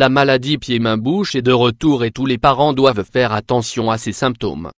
La maladie pied-main-bouche est de retour et tous les parents doivent faire attention à ces symptômes.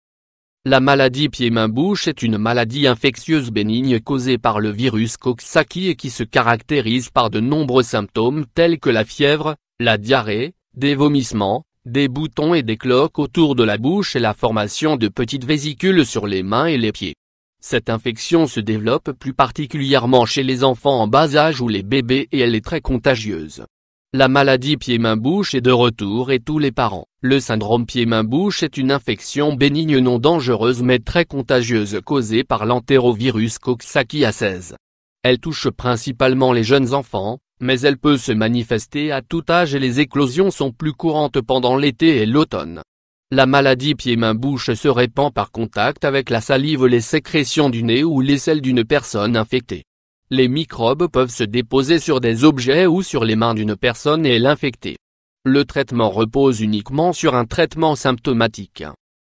La maladie pied-main-bouche est une maladie infectieuse bénigne causée par le virus Coxsackie et qui se caractérise par de nombreux symptômes tels que la fièvre, la diarrhée, des vomissements, des boutons et des cloques autour de la bouche et la formation de petites vésicules sur les mains et les pieds. Cette infection se développe plus particulièrement chez les enfants en bas âge ou les bébés et elle est très contagieuse. La maladie pied-main-bouche est de retour et tous les parents. Le syndrome pied-main-bouche est une infection bénigne non dangereuse mais très contagieuse causée par l'entérovirus Coxsackie A16. Elle touche principalement les jeunes enfants, mais elle peut se manifester à tout âge et les éclosions sont plus courantes pendant l'été et l'automne. La maladie pied-main-bouche se répand par contact avec la salive les sécrétions du nez ou les selles d'une personne infectée. Les microbes peuvent se déposer sur des objets ou sur les mains d'une personne et l'infecter. Le traitement repose uniquement sur un traitement symptomatique.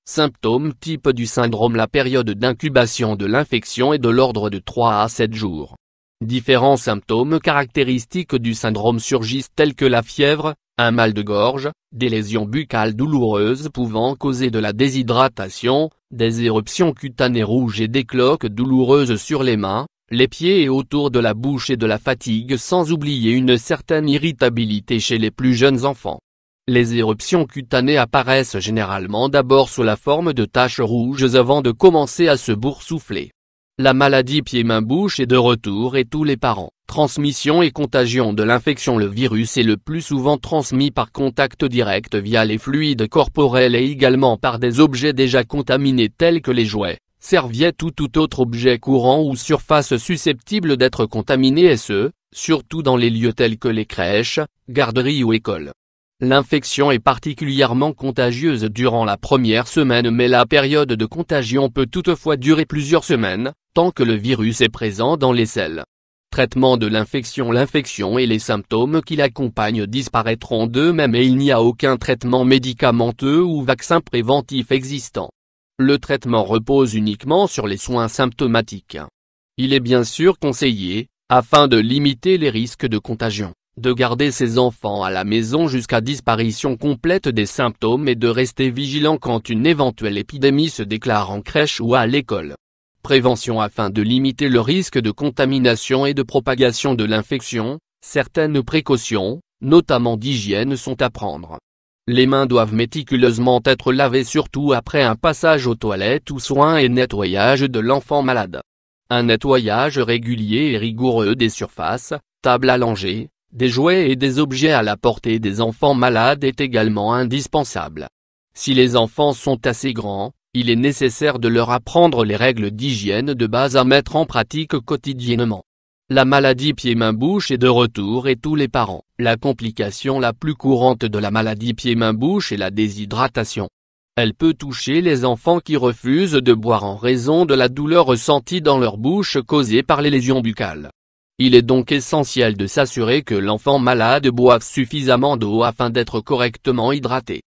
Symptômes type du syndrome La période d'incubation de l'infection est de l'ordre de 3 à 7 jours. Différents symptômes caractéristiques du syndrome surgissent tels que la fièvre, un mal de gorge, des lésions buccales douloureuses pouvant causer de la déshydratation, des éruptions cutanées rouges et des cloques douloureuses sur les mains, les pieds et autour de la bouche et de la fatigue sans oublier une certaine irritabilité chez les plus jeunes enfants. Les éruptions cutanées apparaissent généralement d'abord sous la forme de taches rouges avant de commencer à se boursoufler. La maladie pied-main-bouche est de retour et tous les parents. Transmission et contagion de l'infection Le virus est le plus souvent transmis par contact direct via les fluides corporels et également par des objets déjà contaminés tels que les jouets. Serviette ou tout autre objet courant ou surface susceptible d'être contaminé et ce, surtout dans les lieux tels que les crèches, garderies ou écoles. L'infection est particulièrement contagieuse durant la première semaine mais la période de contagion peut toutefois durer plusieurs semaines, tant que le virus est présent dans les selles. Traitement de l'infection L'infection et les symptômes qui l'accompagnent disparaîtront d'eux-mêmes et il n'y a aucun traitement médicamenteux ou vaccin préventif existant le traitement repose uniquement sur les soins symptomatiques. Il est bien sûr conseillé, afin de limiter les risques de contagion, de garder ses enfants à la maison jusqu'à disparition complète des symptômes et de rester vigilant quand une éventuelle épidémie se déclare en crèche ou à l'école. Prévention afin de limiter le risque de contamination et de propagation de l'infection, certaines précautions, notamment d'hygiène sont à prendre. Les mains doivent méticuleusement être lavées surtout après un passage aux toilettes ou soins et nettoyage de l'enfant malade. Un nettoyage régulier et rigoureux des surfaces, tables allongées, des jouets et des objets à la portée des enfants malades est également indispensable. Si les enfants sont assez grands, il est nécessaire de leur apprendre les règles d'hygiène de base à mettre en pratique quotidiennement. La maladie pied-main-bouche est de retour et tous les parents. La complication la plus courante de la maladie pied-main-bouche est la déshydratation. Elle peut toucher les enfants qui refusent de boire en raison de la douleur ressentie dans leur bouche causée par les lésions buccales. Il est donc essentiel de s'assurer que l'enfant malade boive suffisamment d'eau afin d'être correctement hydraté.